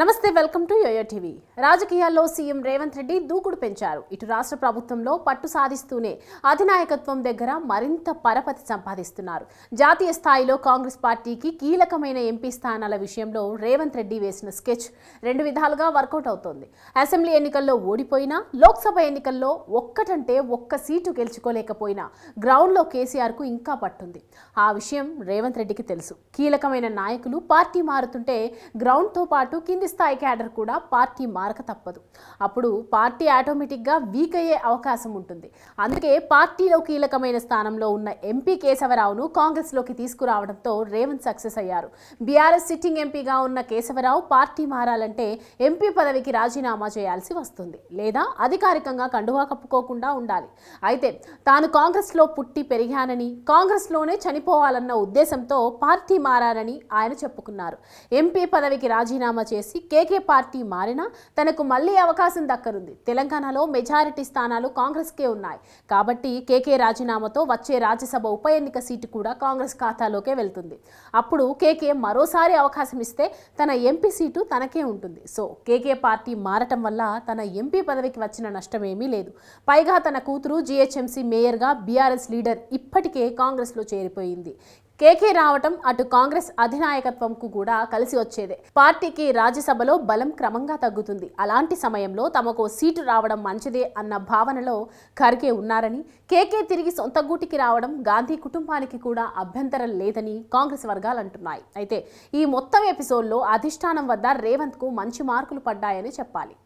నమస్తే welcome to YoYo TV రాజకీయాల్లో CM Revanth Reddy దూకుడు పెంచారు ఇటు రాష్ట్ర ప్రభుత్వంలో పట్టు సాధిస్తూనే అధినాయకత్వం దగ్గర మరింత పరపతి సంపాదిస్తున్నారు జాతీయ స్థాయిలో కాంగ్రెస్ పార్టీకి కీలకమైన ఎంపీ స్థానాల విషయంలో రేవంత్ రెడ్డి వేసిన స్కెచ్ రెండు విధాలుగా వర్కౌట్ అవుతోంది అసెంబ్లీ ఎన్నికల్లో ఓడిపోయినా లోక్సభ ఎన్నికల్లో ఒక్కటంటే ఒక్క సీటు గెలుచుకోలేకపోయినా గ్రౌండ్లో కేసీఆర్కు ఇంకా పట్టుంది ఆ విషయం రేవంత్ రెడ్డికి తెలుసు కీలకమైన నాయకులు పార్టీ మారుతుంటే గ్రౌండ్తో పాటు కింది స్థాయి క్యాడర్ కూడా పార్టీ మారక తప్పదు అప్పుడు పార్టీ ఆటోమేటిక్గా వీక్ అయ్యే అవకాశం ఉంటుంది అందుకే పార్టీలో కీలకమైన స్థానంలో ఉన్న ఎంపీ కేశవరావును కాంగ్రెస్లోకి తీసుకురావడంతో రేవంత్ సక్సెస్ అయ్యారు బీఆర్ఎస్ సిట్టింగ్ ఎంపీగా ఉన్న కేశవరావు పార్టీ మారాలంటే ఎంపీ పదవికి రాజీనామా చేయాల్సి వస్తుంది లేదా అధికారికంగా కండువా కప్పుకోకుండా ఉండాలి అయితే తాను కాంగ్రెస్లో పుట్టి పెరిగానని కాంగ్రెస్లోనే చనిపోవాలన్న ఉద్దేశంతో పార్టీ మారాలని ఆయన చెప్పుకున్నారు ఎంపీ పదవికి రాజీనామా చేసి చేసి కేకే పార్టీ మారినా తనకు మళ్లీ అవకాశం దక్కనుంది తెలంగాణలో మెజారిటీ స్థానాలు కాంగ్రెస్కే ఉన్నాయి కాబట్టి కేకే రాజీనామాతో వచ్చే రాజ్యసభ ఉప ఎన్నిక సీటు కూడా కాంగ్రెస్ ఖాతాలోకే వెళ్తుంది అప్పుడు కేకే మరోసారి అవకాశం ఇస్తే తన ఎంపీ సీటు తనకే ఉంటుంది సో కేకే పార్టీ మారటం వల్ల తన ఎంపీ పదవికి వచ్చిన నష్టమేమీ లేదు పైగా తన కూతురు జీహెచ్ఎంసీ మేయర్గా బీఆర్ఎస్ లీడర్ ఇప్పటికే కాంగ్రెస్లో చేరిపోయింది కేకే రావటం అటు కాంగ్రెస్ అధినాయకత్వంకు కూడా కలిసి వచ్చేదే పార్టీకి రాజ్యసభలో బలం క్రమంగా తగ్గుతుంది అలాంటి సమయంలో తమకు సీటు రావడం మంచిదే అన్న భావనలో ఖర్గే ఉన్నారని కేకే తిరిగి సొంత గూటికి రావడం గాంధీ కుటుంబానికి కూడా అభ్యంతరం లేదని కాంగ్రెస్ వర్గాలు అంటున్నాయి అయితే ఈ మొత్తం ఎపిసోడ్లో అధిష్టానం వద్ద రేవంత్కు మంచి మార్కులు పడ్డాయని చెప్పాలి